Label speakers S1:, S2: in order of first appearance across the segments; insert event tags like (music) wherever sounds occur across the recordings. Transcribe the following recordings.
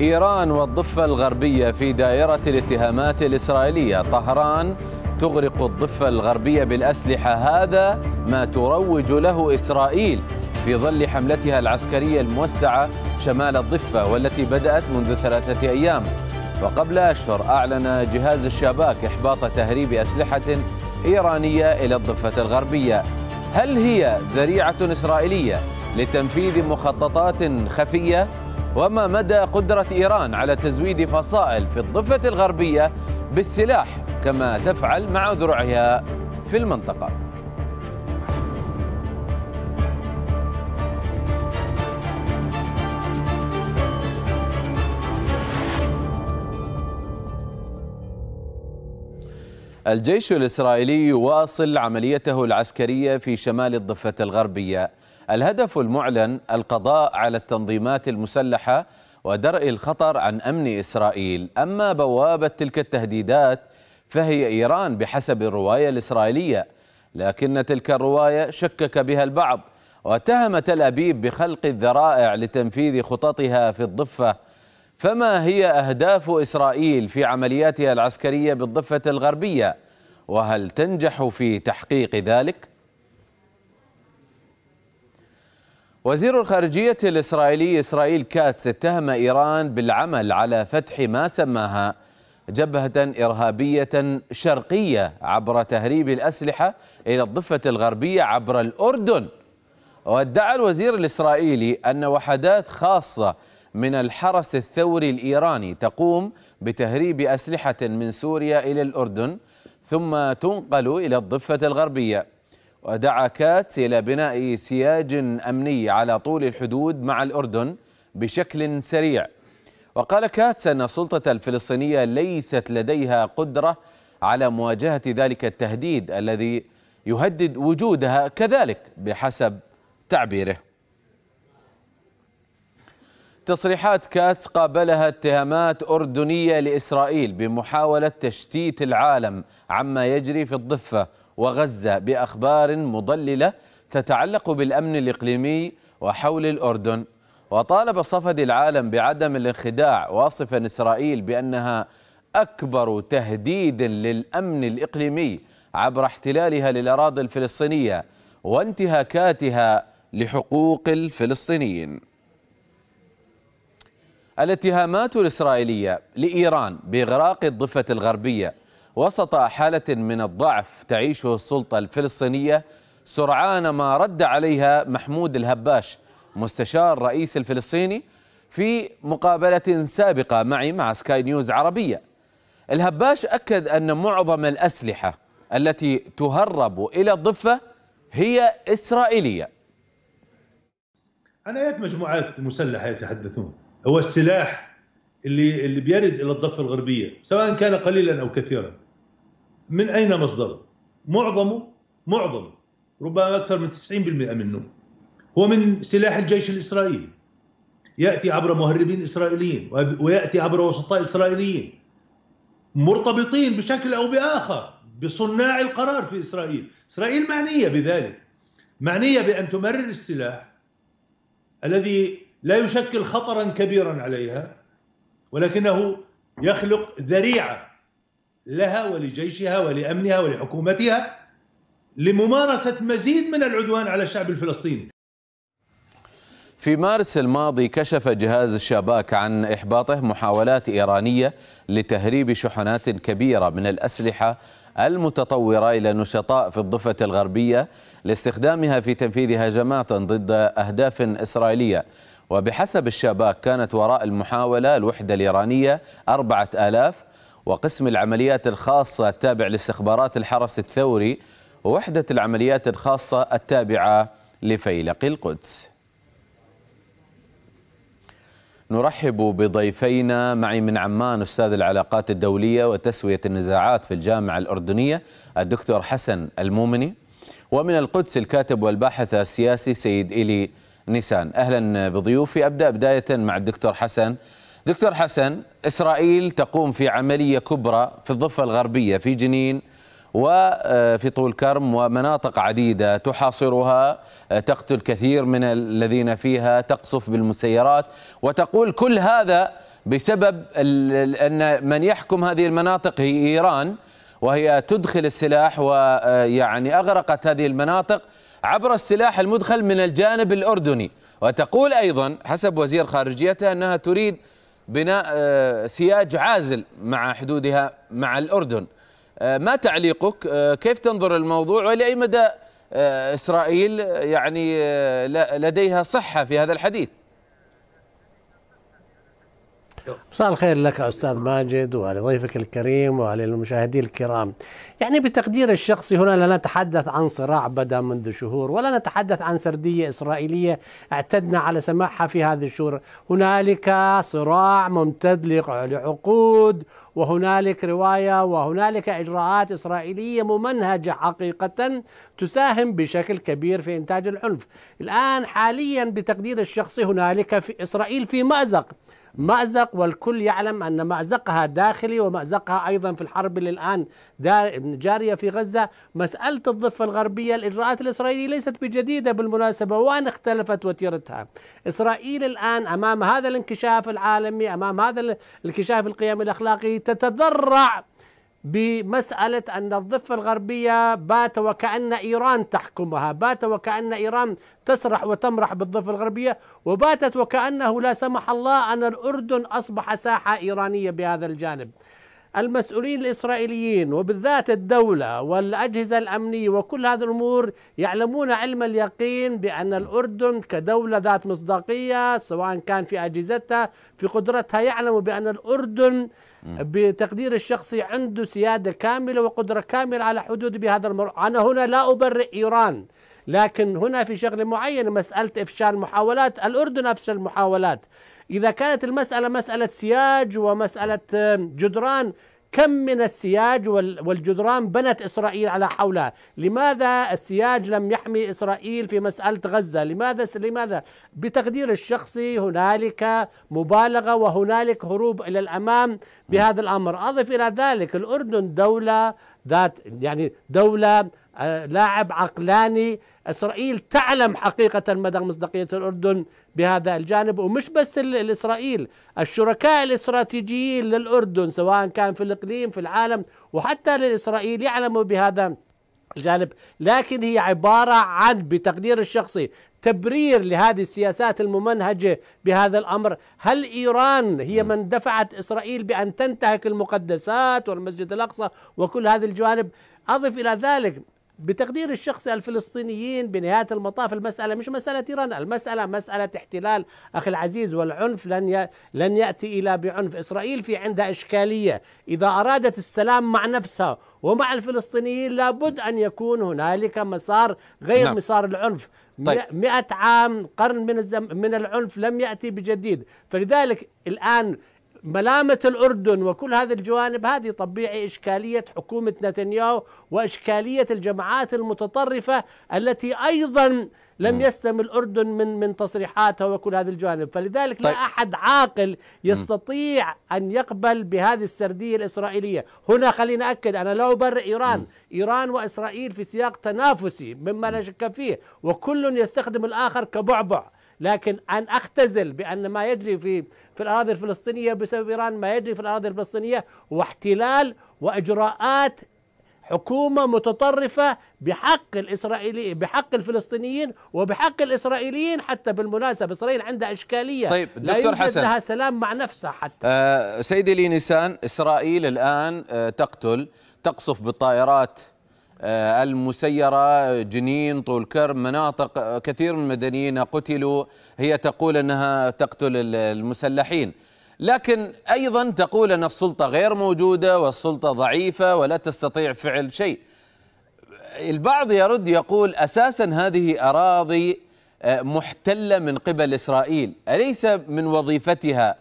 S1: إيران والضفة الغربية في دائرة الاتهامات الإسرائيلية طهران تغرق الضفة الغربية بالأسلحة هذا ما تروج له إسرائيل في ظل حملتها العسكرية الموسعة شمال الضفة والتي بدأت منذ ثلاثة أيام وقبل أشهر أعلن جهاز الشباك إحباط تهريب أسلحة إيرانية إلى الضفة الغربية هل هي ذريعة إسرائيلية لتنفيذ مخططات خفية وما مدى قدرة إيران على تزويد فصائل في الضفة الغربية بالسلاح كما تفعل مع ذرعها في المنطقة الجيش الإسرائيلي يواصل عمليته العسكرية في شمال الضفة الغربية الهدف المعلن القضاء على التنظيمات المسلحة ودرء الخطر عن أمن إسرائيل أما بوابة تلك التهديدات فهي إيران بحسب الرواية الإسرائيلية لكن تلك الرواية شكك بها البعض واتهم تل أبيب بخلق الذرائع لتنفيذ خططها في الضفة فما هي أهداف إسرائيل في عملياتها العسكرية بالضفة الغربية وهل تنجح في تحقيق ذلك؟ وزير الخارجية الإسرائيلي إسرائيل كاتس اتهم إيران بالعمل على فتح ما سماها جبهة إرهابية شرقية عبر تهريب الأسلحة إلى الضفة الغربية عبر الأردن وادعى الوزير الإسرائيلي أن وحدات خاصة من الحرس الثوري الإيراني تقوم بتهريب أسلحة من سوريا إلى الأردن ثم تنقل إلى الضفة الغربية ودعا كاتس إلى بناء سياج أمني على طول الحدود مع الأردن بشكل سريع وقال كاتس أن السلطة الفلسطينية ليست لديها قدرة على مواجهة ذلك التهديد الذي يهدد وجودها كذلك بحسب تعبيره تصريحات كاتس قابلها اتهامات أردنية لإسرائيل بمحاولة تشتيت العالم عما يجري في الضفة وغزة بأخبار مضللة تتعلق بالأمن الإقليمي وحول الأردن وطالب صفدي العالم بعدم الانخداع واصفا إسرائيل بأنها أكبر تهديد للأمن الإقليمي عبر احتلالها للأراضي الفلسطينية وانتهاكاتها لحقوق الفلسطينيين الاتهامات الإسرائيلية لإيران بإغراق الضفة الغربية وسط حالة من الضعف تعيشه السلطة الفلسطينية سرعان ما رد عليها محمود الهباش مستشار رئيس الفلسطيني في مقابلة سابقة معي مع سكاي نيوز عربية الهباش أكد أن معظم الأسلحة التي تهرب إلى الضفة هي إسرائيلية عن أي مجموعات مسلحة يتحدثون هو السلاح اللي اللي بيرد إلى الضفة الغربية سواء كان قليلا أو كثيرا من أين مصدره؟ معظمه معظمه ربما أكثر من 90% منه هو من سلاح الجيش الإسرائيلي يأتي عبر مهربين إسرائيليين ويأتي عبر وسطاء إسرائيليين مرتبطين بشكل أو بآخر بصناع القرار في إسرائيل إسرائيل معنية بذلك معنية بأن تمرر السلاح الذي لا يشكل خطرا كبيرا عليها ولكنه يخلق ذريعه لها ولجيشها
S2: ولامنها ولحكومتها لممارسه مزيد من العدوان على الشعب الفلسطيني.
S1: في مارس الماضي كشف جهاز الشباك عن احباطه محاولات ايرانيه لتهريب شحنات كبيره من الاسلحه المتطوره الى نشطاء في الضفه الغربيه لاستخدامها في تنفيذ هجمات ضد اهداف اسرائيليه. وبحسب الشباك كانت وراء المحاولة الوحدة الإيرانية أربعة آلاف وقسم العمليات الخاصة التابع لاستخبارات الحرس الثوري ووحدة العمليات الخاصة التابعة لفيلق القدس نرحب بضيفينا معي من عمان أستاذ العلاقات الدولية وتسوية النزاعات في الجامعة الأردنية الدكتور حسن المومني ومن القدس الكاتب والباحث السياسي سيد إلي نيسان أهلا بضيوفي أبدأ بداية مع الدكتور حسن دكتور حسن إسرائيل تقوم في عملية كبرى في الضفة الغربية في جنين وفي آه، طول كرم ومناطق عديدة تحاصرها آه، تقتل كثير من الذين فيها تقصف بالمسيرات وتقول كل هذا بسبب أن من يحكم هذه المناطق هي إيران وهي تدخل السلاح ويعني آه، أغرقت هذه المناطق عبر السلاح المدخل من الجانب الأردني وتقول أيضا حسب وزير خارجيتها أنها تريد بناء آه، سياج عازل مع حدودها مع الأردن آه، ما تعليقك آه، كيف تنظر الموضوع وإلى أي مدى إسرائيل يعني لديها صحة في هذا الحديث
S2: مساء الخير لك استاذ ماجد ولضيفك الكريم وللمشاهدين الكرام. يعني بتقدير الشخصي هنا لا نتحدث عن صراع بدا منذ شهور ولا نتحدث عن سرديه اسرائيليه اعتدنا على سماعها في هذه الشهور، هنالك صراع ممتد لعقود وهنالك روايه وهنالك اجراءات اسرائيليه ممنهجه حقيقه تساهم بشكل كبير في انتاج العنف. الان حاليا بتقدير الشخصي هنالك في اسرائيل في مازق مأزق والكل يعلم أن مأزقها داخلي ومأزقها أيضا في الحرب اللي الآن جارية في غزة مسألة الضفة الغربية الإجراءات الإسرائيلية ليست بجديدة بالمناسبة وأن اختلفت وتيرتها إسرائيل الآن أمام هذا الانكشاف العالمي أمام هذا الانكشاف القيم الأخلاقي تتذرع بمسألة أن الضفة الغربية بات وكأن إيران تحكمها بات وكأن إيران تسرح وتمرح بالضفة الغربية وباتت وكأنه لا سمح الله أن الأردن أصبح ساحة إيرانية بهذا الجانب المسؤولين الإسرائيليين وبالذات الدولة والأجهزة الأمنية وكل هذه الأمور يعلمون علم اليقين بأن الأردن كدولة ذات مصداقية سواء كان في أجهزتها في قدرتها يعلم بأن الأردن بتقدير الشخصي عنده سيادة كاملة وقدرة كاملة على حدود بهذا المر... أنا هنا لا أبرئ إيران لكن هنا في شغلة معينة مسألة إفشال محاولات الأردن أفشل المحاولات إذا كانت المسألة مسألة سياج ومسألة جدران كم من السياج والجدران بنت إسرائيل على حولها لماذا السياج لم يحمي إسرائيل في مسألة غزة لماذا لماذا بتقدير الشخصي هنالك مبالغة وهنالك هروب إلى الأمام بهذا الأمر أضف إلى ذلك الأردن دولة ذات يعني دولة لاعب عقلاني إسرائيل تعلم حقيقة مدى مصداقية الأردن بهذا الجانب ومش بس الإسرائيل الشركاء الاستراتيجيين للأردن سواء كان في الإقليم في العالم وحتى للإسرائيل يعلموا بهذا الجانب لكن هي عبارة عن بتقدير الشخصي تبرير لهذه السياسات الممنهجة بهذا الأمر هل إيران هي من دفعت إسرائيل بأن تنتهك المقدسات والمسجد الأقصى وكل هذه الجوانب أضف إلى ذلك بتقدير الشخص الفلسطينيين بنهاية المطاف المسألة مش مسألة إيران المسألة مسألة احتلال أخي العزيز والعنف لن ي... لن يأتي إلى بعنف إسرائيل في عندها إشكالية إذا أرادت السلام مع نفسها ومع الفلسطينيين لابد أن يكون هنالك مسار غير نعم. مسار العنف طيب. مئة عام قرن من, الزم... من العنف لم يأتي بجديد فلذلك الآن ملامة الأردن وكل هذه الجوانب هذه طبيعي إشكالية حكومة نتنياهو وإشكالية الجماعات المتطرفة التي أيضا لم يسلم الأردن من من تصريحاتها وكل هذه الجوانب فلذلك طيب. لا أحد عاقل يستطيع أن يقبل بهذه السردية الإسرائيلية هنا خلينا أكد أنا لا أبرئ إيران إيران وإسرائيل في سياق تنافسي مما لا شك فيه وكل يستخدم الآخر كبعبع لكن أن أختزل بأن ما يجري في في الأراضي الفلسطينية بسبب إيران ما يجري في الأراضي الفلسطينية واحتلال وإجراءات حكومة متطرفة بحق الإسرائيلي بحق الفلسطينيين وبحق الإسرائيليين حتى بالمناسبة إسرائيل عندها إشكالية طيب لا دكتور حسن لها سلام مع نفسها حتى
S1: آه سيدي لي نيسان إسرائيل الآن آه تقتل تقصف بالطائرات آه، المسيرة جنين طول كرم مناطق آه، كثير من المدنيين قتلوا هي تقول أنها تقتل المسلحين لكن أيضا تقول أن السلطة غير موجودة والسلطة ضعيفة ولا تستطيع فعل شيء البعض يرد يقول أساسا هذه أراضي آه، محتلة من قبل إسرائيل أليس من وظيفتها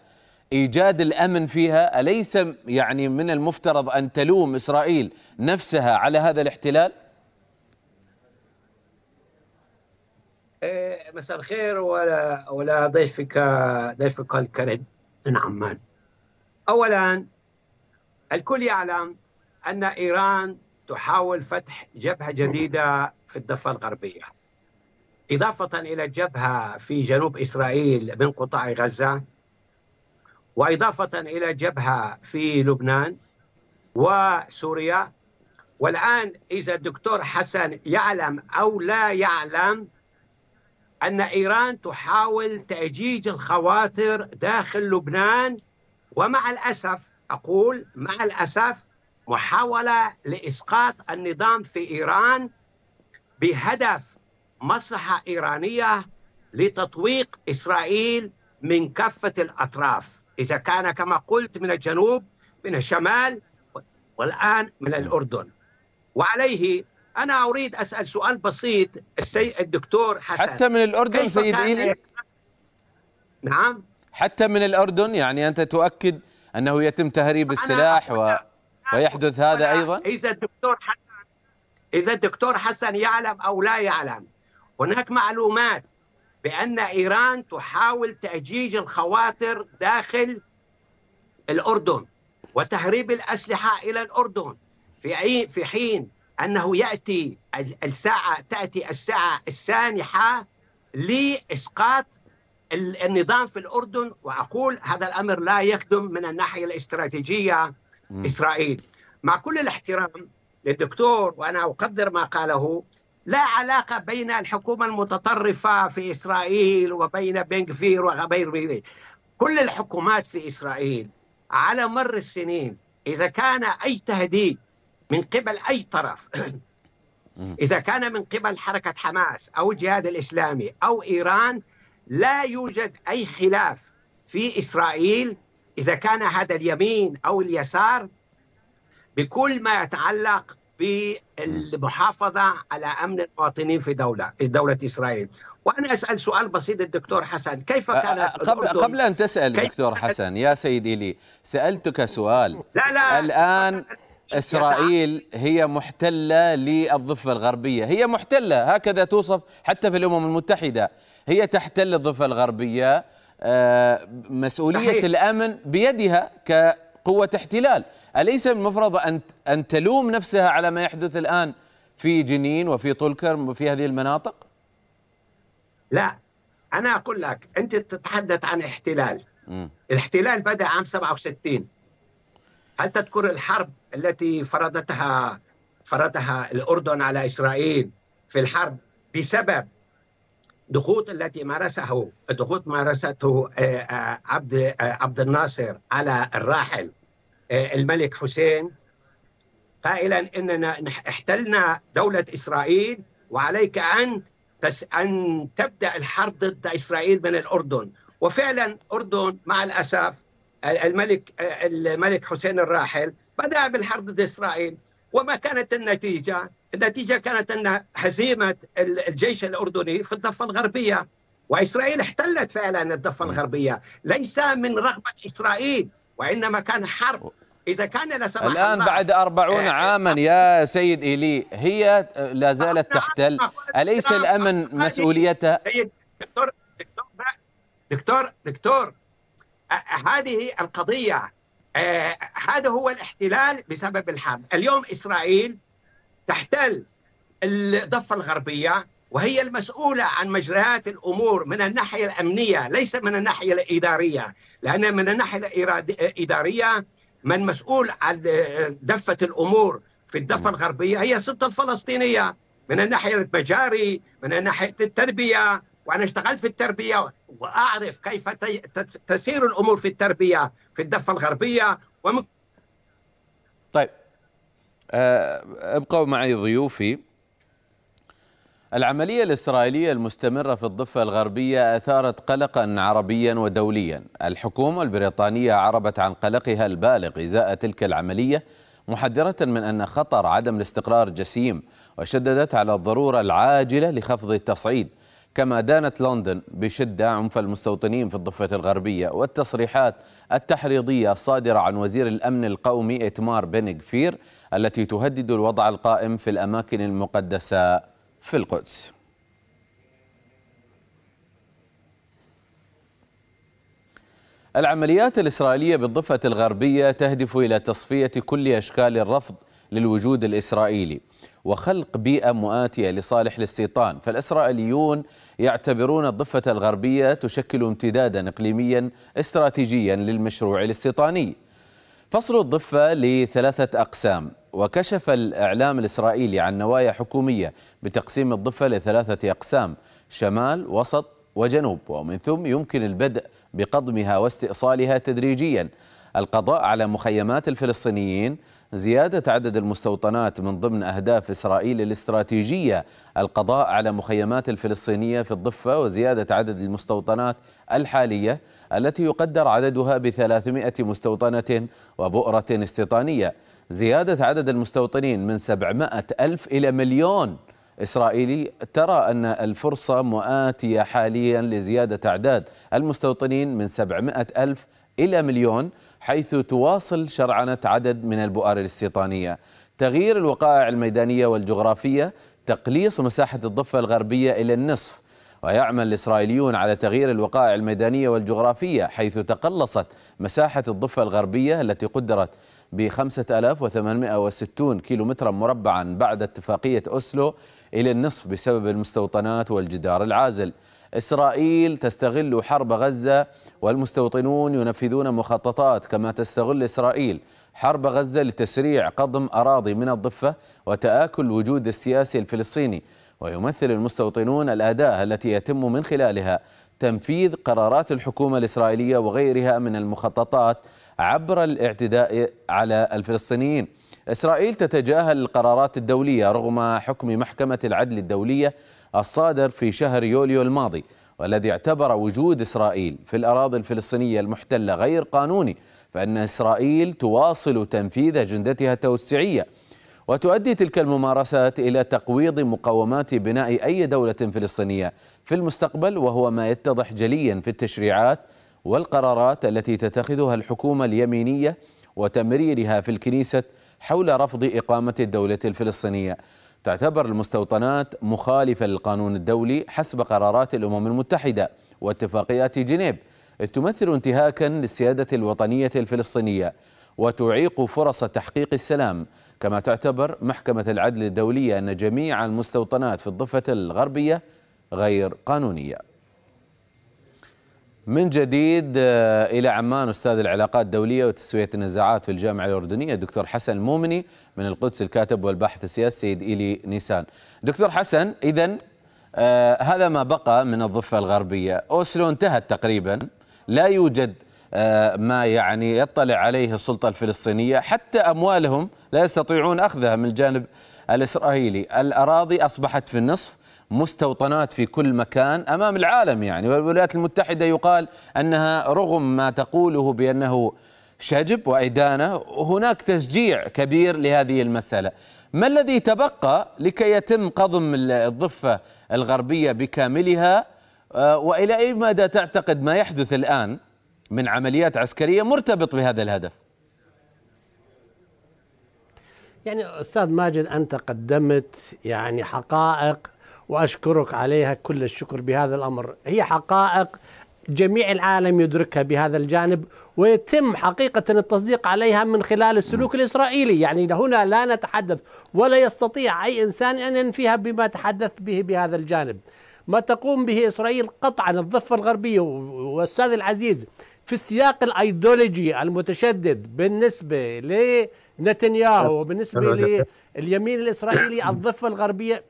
S1: ايجاد الامن فيها اليس يعني من المفترض ان تلوم اسرائيل نفسها على هذا الاحتلال؟
S3: إيه، مساء الخير ولا ولا ضيفك ضيفك الكريم من عمان. اولا الكل يعلم ان ايران تحاول فتح جبهه جديده في الضفه الغربيه. اضافه الى الجبهه في جنوب اسرائيل من قطاع غزه واضافه الى جبهه في لبنان وسوريا والان اذا الدكتور حسن يعلم او لا يعلم ان ايران تحاول تاجيج الخواطر داخل لبنان ومع الاسف اقول مع الاسف محاوله لاسقاط النظام في ايران بهدف مصلحه ايرانيه لتطويق اسرائيل من كافه الاطراف إذا كان كما قلت من الجنوب من الشمال والآن من نعم. الأردن وعليه أنا أريد أسأل سؤال بسيط السي الدكتور حسن حتى من الأردن سيد إيلي نعم حتى
S1: من الأردن يعني أنت
S3: تؤكد أنه يتم تهريب السلاح و... ويحدث هذا أيضا إذا الدكتور حسن إذا الدكتور حسن يعلم أو لا يعلم هناك معلومات بأن إيران تحاول تأجيج الخواطر داخل الأردن وتهريب الأسلحة إلى الأردن في في حين أنه يأتي الساعة تأتي الساعة السانحة لإسقاط النظام في الأردن وأقول هذا الأمر لا يخدم من الناحية الاستراتيجية إسرائيل مع كل الاحترام للدكتور وأنا أقدر ما قاله لا علاقة بين الحكومة المتطرفة في إسرائيل وبين بنكفير وغير كل الحكومات في إسرائيل على مر السنين إذا كان أي تهديد من قبل أي طرف إذا كان من قبل حركة حماس أو الجهاد الإسلامي أو إيران لا يوجد أي خلاف في إسرائيل إذا كان هذا اليمين أو اليسار بكل ما يتعلق بالمحافظة على أمن المواطنين في دولة دولة إسرائيل وأنا أسأل سؤال بسيط الدكتور حسن كيف كانت قبل, قبل أن
S1: تسأل دكتور حسن يا سيدي لي سألتك سؤال لا لا الآن إسرائيل هي محتلة للضفة الغربية هي محتلة هكذا توصف حتى في الأمم المتحدة هي تحتل الضفة الغربية آه، مسؤولية الأمن بيدها كقوة احتلال أليس من المفروض أن أن تلوم نفسها على ما يحدث الآن في جنين وفي طولكرم وفي هذه المناطق؟
S3: لا أنا أقول لك أنت تتحدث عن احتلال م. الاحتلال بدأ عام 67 هل تذكر الحرب التي فرضتها فرضها الأردن على إسرائيل في الحرب بسبب ضغوط التي مارسه ضغوط مارسته آه، آه، عبد آه، عبد الناصر على الراحل آه، الملك حسين قائلا اننا احتلنا دوله اسرائيل وعليك ان ان تبدا الحرب ضد اسرائيل من الاردن وفعلا الاردن مع الاسف الملك آه، الملك حسين الراحل بدا بالحرب ضد اسرائيل وما كانت النتيجه؟ النتيجه كانت ان هزيمه الجيش الاردني في الضفه الغربيه واسرائيل احتلت فعلا الضفه نعم. الغربيه ليس من رغبه اسرائيل وإنما كان حرب إذا كان لا سمح الآن الله بعد أربعون إيه، إيه.
S1: عاما يا سيد إيلي هي لا زالت تحتل أليس الأمن مسؤوليتها؟ سيد
S3: دكتور دكتور دكتور, دكتور هذه القضية آه، هذا هو الاحتلال بسبب الحرب اليوم إسرائيل تحتل الضفة الغربية وهي المسؤولة عن مجريات الأمور من الناحية الأمنية ليس من الناحية الإدارية لأن من الناحية الإدارية من مسؤول عن آه، دفة الأمور في الضفة نعم. الغربية هي السلطة الفلسطينية من الناحية المجاري من الناحية التربية وأنا اشتغلت في التربية وأعرف كيف تسير الأمور في التربية في الضفة الغربية ومن
S1: طيب آه، ابقوا معي ضيوفي العملية الإسرائيلية المستمرة في الضفة الغربية أثارت قلقا عربيا ودوليا الحكومة البريطانية عربت عن قلقها البالغ إزاء تلك العملية محذرة من أن خطر عدم الاستقرار جسيم وشددت على الضرورة العاجلة لخفض التصعيد كما دانت لندن بشدة عنف المستوطنين في الضفة الغربية والتصريحات التحريضية الصادرة عن وزير الأمن القومي إتمار بنغفير غفير التي تهدد الوضع القائم في الأماكن المقدسة في القدس العمليات الإسرائيلية بالضفة الغربية تهدف إلى تصفية كل أشكال الرفض للوجود الإسرائيلي وخلق بيئة مؤاتية لصالح الاستيطان فالإسرائيليون يعتبرون الضفة الغربية تشكل امتدادا إقليميا استراتيجيا للمشروع الاستيطاني فصل الضفة لثلاثة أقسام وكشف الإعلام الإسرائيلي عن نوايا حكومية بتقسيم الضفة لثلاثة أقسام شمال وسط وجنوب ومن ثم يمكن البدء بقضمها واستئصالها تدريجيا القضاء على مخيمات الفلسطينيين زيادة عدد المستوطنات من ضمن أهداف إسرائيل الاستراتيجية القضاء على مخيمات الفلسطينية في الضفة وزيادة عدد المستوطنات الحالية التي يقدر عددها بثلاثمائة مستوطنة وبؤرة استيطانية زيادة عدد المستوطنين من 700 ألف إلى مليون إسرائيلي ترى أن الفرصة مؤاتية حاليا لزيادة أعداد المستوطنين من 700 ألف إلى مليون حيث تواصل شرعنة عدد من البؤر الاستيطانية تغيير الوقائع الميدانية والجغرافية تقليص مساحة الضفة الغربية إلى النصف ويعمل الإسرائيليون على تغيير الوقائع الميدانية والجغرافية حيث تقلصت مساحة الضفة الغربية التي قدرت ب 5860 كيلو مترا مربعا بعد اتفاقية أسلو إلى النصف بسبب المستوطنات والجدار العازل إسرائيل تستغل حرب غزة والمستوطنون ينفذون مخططات كما تستغل إسرائيل حرب غزة لتسريع قضم أراضي من الضفة وتآكل الوجود السياسي الفلسطيني ويمثل المستوطنون الأداة التي يتم من خلالها تنفيذ قرارات الحكومة الإسرائيلية وغيرها من المخططات عبر الاعتداء على الفلسطينيين إسرائيل تتجاهل القرارات الدولية رغم حكم محكمة العدل الدولية الصادر في شهر يوليو الماضي والذي اعتبر وجود إسرائيل في الأراضي الفلسطينية المحتلة غير قانوني فأن إسرائيل تواصل تنفيذ أجندتها التوسعية وتؤدي تلك الممارسات إلى تقويض مقومات بناء أي دولة فلسطينية في المستقبل وهو ما يتضح جليا في التشريعات والقرارات التي تتخذها الحكومة اليمينية وتمريرها في الكنيسة حول رفض إقامة الدولة الفلسطينية تعتبر المستوطنات مخالفة للقانون الدولي حسب قرارات الأمم المتحدة واتفاقيات جنيف إذ تمثل انتهاكا للسيادة الوطنية الفلسطينية وتعيق فرص تحقيق السلام كما تعتبر محكمة العدل الدولية أن جميع المستوطنات في الضفة الغربية غير قانونية من جديد آه، إلى عمان أستاذ العلاقات الدولية وتسوية النزاعات في الجامعة الأردنية الدكتور حسن مومني من القدس الكاتب والباحث السياسي سيد إيلي نيسان دكتور حسن إذا آه، هذا ما بقى من الضفة الغربية أوسلو انتهت تقريبا لا يوجد آه، ما يعني يطلع عليه السلطة الفلسطينية حتى أموالهم لا يستطيعون أخذها من الجانب الإسرائيلي الأراضي أصبحت في النصف مستوطنات في كل مكان امام العالم يعني والولايات المتحده يقال انها رغم ما تقوله بانه شجب وإدانة هناك تشجيع كبير لهذه المسألة ما الذي تبقى لكي يتم قضم الضفة الغربية بكاملها آه، وإلى أي مدى تعتقد ما يحدث الآن من عمليات عسكرية مرتبط بهذا الهدف
S2: يعني أستاذ ماجد أنت قدمت يعني حقائق وأشكرك عليها كل الشكر بهذا الأمر هي حقائق جميع العالم يدركها بهذا الجانب ويتم حقيقة التصديق عليها من خلال السلوك الإسرائيلي يعني هنا لا نتحدث ولا يستطيع أي إنسان أن ينفيها بما تحدثت به بهذا الجانب ما تقوم به إسرائيل قطعا الضفة الغربية والأستاذ العزيز في السياق الايديولوجي المتشدد بالنسبه لنتنياهو وبالنسبه لليمين الاسرائيلي الضفه الغربيه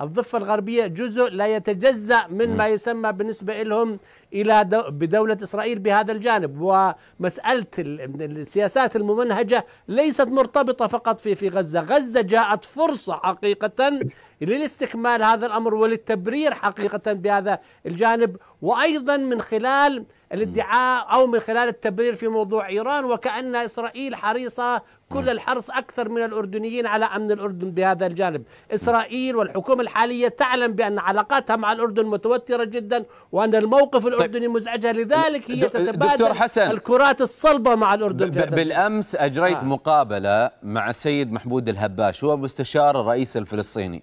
S2: الضفة الغربية جزء لا يتجزأ من ما يسمى بالنسبة لهم إلى دو بدولة إسرائيل بهذا الجانب ومسألة السياسات الممنهجة ليست مرتبطة فقط في في غزة غزة جاءت فرصة حقيقة للاستكمال هذا الأمر وللتبرير حقيقة بهذا الجانب وأيضا من خلال الادعاء أو من خلال التبرير في موضوع إيران وكأن إسرائيل حريصة كل نعم. الحرص أكثر من الأردنيين على أمن الأردن بهذا الجانب إسرائيل والحكومة الحالية تعلم بأن علاقاتها مع الأردن متوترة جدا وأن الموقف طيب. الأردني طيب مزعجها لذلك هي تتبادل دكتور حسن الكرات الصلبة مع الأردن في
S1: بالأمس أجريت آه. مقابلة مع السيد محمود الهباش هو مستشار الرئيس الفلسطيني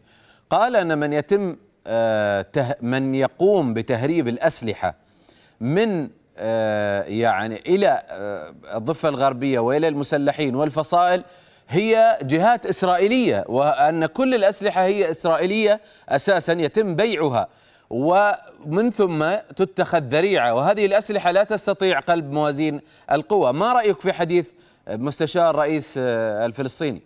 S1: قال أن من يتم آه، من يقوم بتهريب الأسلحة من آه، يعني إلى آه، الضفة الغربية وإلى المسلحين والفصائل هي جهات إسرائيلية وأن كل الأسلحة هي إسرائيلية أساسا يتم بيعها ومن ثم تتخذ ذريعة وهذه الأسلحة لا تستطيع قلب موازين القوى ما رأيك في حديث مستشار رئيس آه، الفلسطيني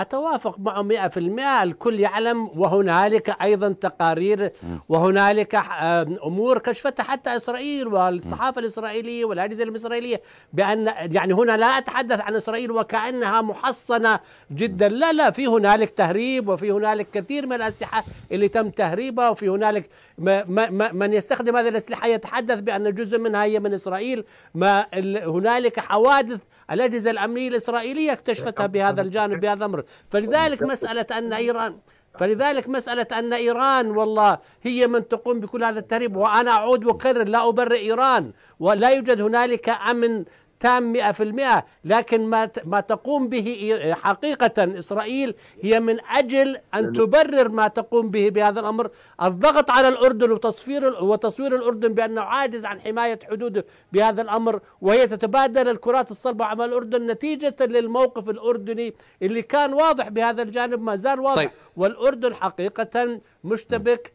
S2: أتوافق معه 100% الكل يعلم وهنالك أيضا تقارير وهنالك آه، أمور كشفتها حتى إسرائيل والصحافة الإسرائيلية والأجهزة الإسرائيلية بأن يعني هنا لا أتحدث عن إسرائيل وكأنها محصنة جدا لا لا في هنالك تهريب وفي هنالك كثير من الأسلحة اللي تم تهريبها وفي هنالك ما ما من يستخدم هذه الأسلحة يتحدث بأن جزء منها هي من إسرائيل ما هنالك حوادث الأجهزة الأمنية الإسرائيلية اكتشفتها بهذا الجانب بهذا الأمر فلذلك مسألة أن إيران فلذلك مسألة أن إيران والله هي من تقوم بكل هذا التهريب وأنا أعود وأكرر لا أبرئ إيران ولا يوجد هنالك أمن تام 100% لكن ما ما تقوم به حقيقة إسرائيل هي من أجل أن تبرر ما تقوم به بهذا الأمر الضغط على الأردن وتصفير وتصوير الأردن بأنه عاجز عن حماية حدوده بهذا الأمر وهي تتبادل الكرات الصلبة مع الأردن نتيجة للموقف الأردني اللي كان واضح بهذا الجانب ما زال واضح طيب. والأردن حقيقة مشتبك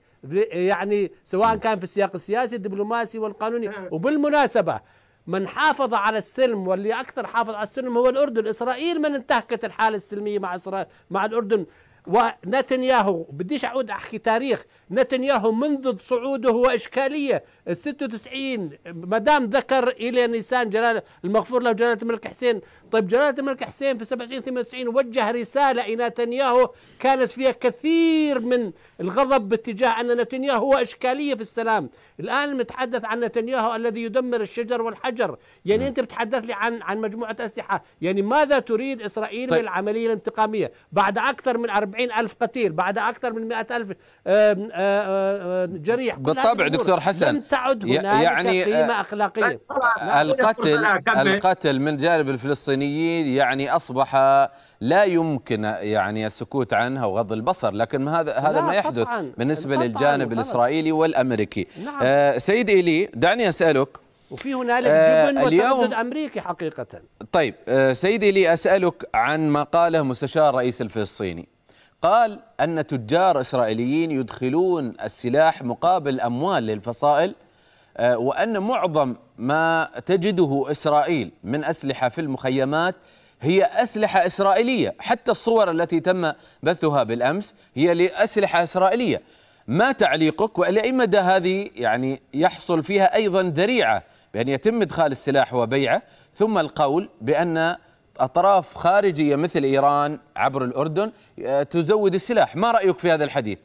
S2: يعني سواء كان في السياق السياسي الدبلوماسي والقانوني وبالمناسبة من حافظ على السلم واللي اكثر حافظ على السلم هو الاردن اسرائيل من انتهكت الحاله السلميه مع اسرائيل مع الاردن ونتنياهو بديش اعود احكي تاريخ نتنياهو منذ صعوده هو اشكاليه ال 96 ما دام ذكر الى نيسان جلال المغفور له جلاله الملك حسين طيب جلاله الملك حسين في 97 98 وجه رساله الى نتنياهو كانت فيها كثير من الغضب باتجاه ان نتنياهو هو اشكاليه في السلام الآن متحدث عن نتنياهو الذي يدمر الشجر والحجر يعني م. أنت بتحدث لي عن عن مجموعة أسلحة يعني ماذا تريد إسرائيل طيب. من العملية الانتقامية بعد أكثر من أربعين ألف قتيل بعد أكثر من مئة ألف جريح بالطبع دكتور حسن لم تعد هناك يعني قيمة أخلاقية القتل
S1: القتل من جانب الفلسطينيين يعني أصبح لا يمكن يعني السكوت عنها وغض البصر لكن هذا هذا ما يحدث طبعاً. بالنسبه طبعاً للجانب طبعاً. الاسرائيلي والامريكي نعم. آه سيد ايلي دعني اسالك
S2: وفي هنالك آه، جبن آه وتردد امريكي حقيقه
S1: طيب آه سيد الي اسالك عن ما قاله مستشار الرئيس الفلسطيني قال ان تجار اسرائيليين يدخلون السلاح مقابل اموال للفصائل آه، وان معظم ما تجده اسرائيل من اسلحه في المخيمات هي أسلحة إسرائيلية حتى الصور التي تم بثها بالأمس هي لأسلحة إسرائيلية ما تعليقك وإلى أي مدى هذه يعني يحصل فيها أيضا ذريعة بأن يتم إدخال السلاح وبيعه ثم القول بأن أطراف خارجية مثل إيران عبر الأردن آه، تزود السلاح ما رأيك في هذا الحديث؟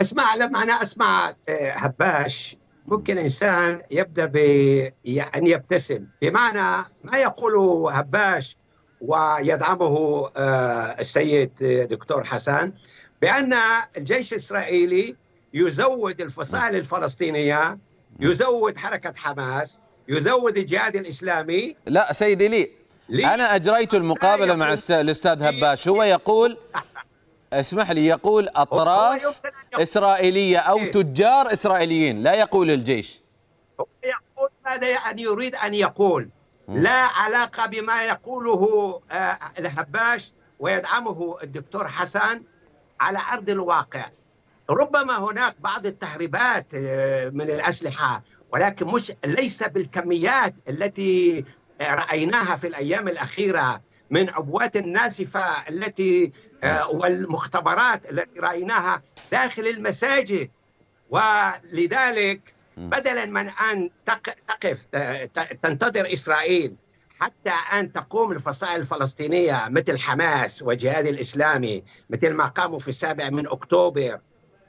S3: اسمع لما أنا أسمع آه، هباش ممكن انسان يبدا ب ان يعني يبتسم بمعنى ما يقوله هباش ويدعمه آه، السيد دكتور حسن بان الجيش الاسرائيلي يزود الفصائل الفلسطينيه يزود حركه حماس يزود الجهاد الاسلامي لا سيدي لي,
S1: لي؟ انا اجريت المقابله مع الاستاذ هباش هو يقول (laughs) اسمح لي يقول أطراف
S2: إسرائيلية أو
S1: إيه. تجار إسرائيليين لا يقول الجيش
S3: يقول ماذا يعني يريد أن يقول لا علاقة بما يقوله آه، الهباش ويدعمه الدكتور حسن على أرض الواقع ربما هناك بعض التهريبات آه، من الأسلحة ولكن مش ليس بالكميات التي رايناها في الايام الاخيره من عبوات الناسفه التي آه، والمختبرات التي رايناها داخل المساجد ولذلك بدلا من ان تقف آه، تنتظر اسرائيل حتى ان تقوم الفصائل الفلسطينيه مثل حماس وجهاد الاسلامي مثل ما قاموا في السابع من اكتوبر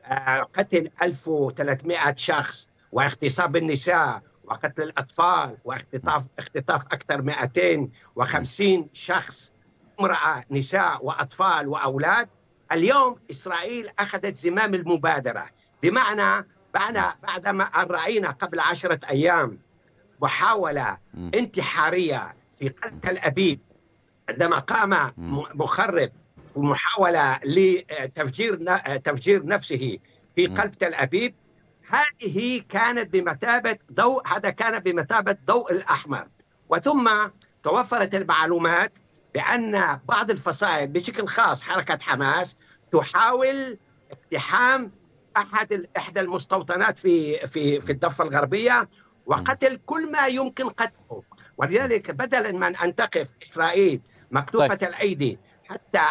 S3: آه، قتل 1300 شخص واغتصاب النساء وقتل الأطفال واختطاف اختطاف أكثر 250 شخص امرأة نساء وأطفال وأولاد اليوم إسرائيل أخذت زمام المبادرة بمعنى بعد بعدما أن رأينا قبل عشرة أيام محاولة انتحارية في قلب تل أبيب عندما قام مخرب في محاولة لتفجير تفجير نفسه في قلب تل أبيب هذه كانت بمثابة ضوء هذا كان بمثابة ضوء الأحمر وثم توفرت المعلومات بأن بعض الفصائل بشكل خاص حركة حماس تحاول اقتحام أحد إحدى المستوطنات في في في الضفة الغربية وقتل كل ما يمكن قتله ولذلك بدلا من أن تقف إسرائيل مكتوفة طيب. الأيدي حتى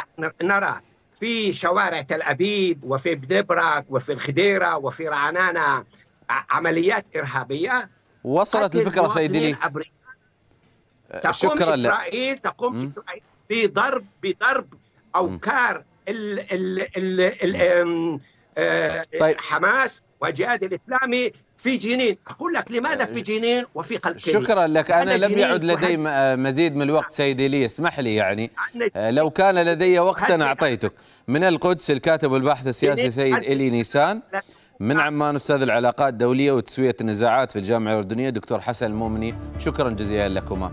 S3: نرى في شوارع تل أبيب وفي بدبرك وفي الخديرة وفي رعنانة عمليات إرهابية وصلت الفكرة سيدي لي آه، تقوم شكرا إسرائيل تقوم إسرائيل بضرب بضرب أوكار ال ال ال ال آه، طيب. حماس والجهاد الاسلامي في جنين اقول لك لماذا في جنين وفي قلب شكرا لك انا لم يعد لدي
S1: آه، مزيد من الوقت سيدي لي اسمح لي يعني آه، لو كان لدي وقتا اعطيتك من القدس الكاتب والباحث السياسي سيد الي نيسان من عمان استاذ العلاقات الدوليه وتسويه النزاعات في الجامعه الاردنيه دكتور حسن المؤمني شكرا جزيلا لكما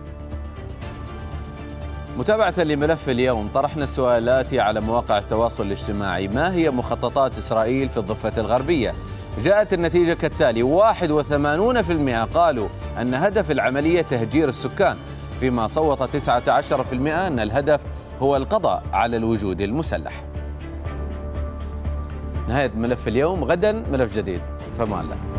S1: متابعة لملف اليوم طرحنا سؤالات على مواقع التواصل الاجتماعي ما هي مخططات إسرائيل في الضفة الغربية؟ جاءت النتيجة كالتالي 81% قالوا أن هدف العملية تهجير السكان فيما صوت 19% أن الهدف هو القضاء على الوجود المسلح نهاية ملف اليوم غدا ملف جديد فمان الله